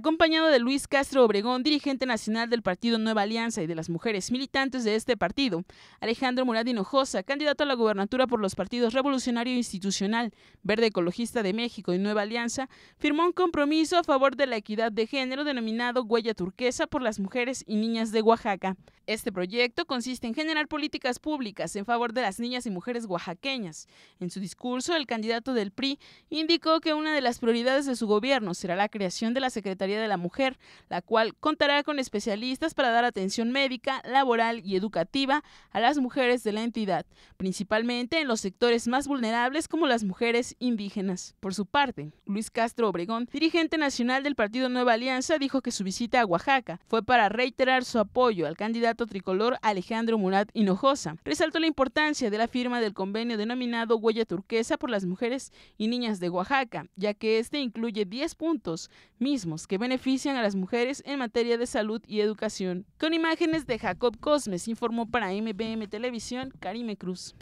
acompañado de Luis Castro Obregón, dirigente nacional del Partido Nueva Alianza y de las mujeres militantes de este partido, Alejandro Murad Hinojosa, candidato a la gubernatura por los partidos Revolucionario Institucional, Verde Ecologista de México y Nueva Alianza, firmó un compromiso a favor de la equidad de género denominado Huella Turquesa por las mujeres y niñas de Oaxaca. Este proyecto consiste en generar políticas públicas en favor de las niñas y mujeres oaxaqueñas. En su discurso, el candidato del PRI indicó que una de las prioridades de su gobierno será la creación de la Secretaría de la Mujer, la cual contará con especialistas para dar atención médica, laboral y educativa a las mujeres de la entidad, principalmente en los sectores más vulnerables como las mujeres indígenas. Por su parte, Luis Castro Obregón, dirigente nacional del Partido Nueva Alianza, dijo que su visita a Oaxaca fue para reiterar su apoyo al candidato tricolor Alejandro Murat Hinojosa. Resaltó la importancia de la firma del convenio denominado Huella Turquesa por las mujeres y niñas de Oaxaca, ya que este incluye 10 puntos mismos que benefician a las mujeres en materia de salud y educación. Con imágenes de Jacob Cosmes, informó para MBM Televisión Karime Cruz.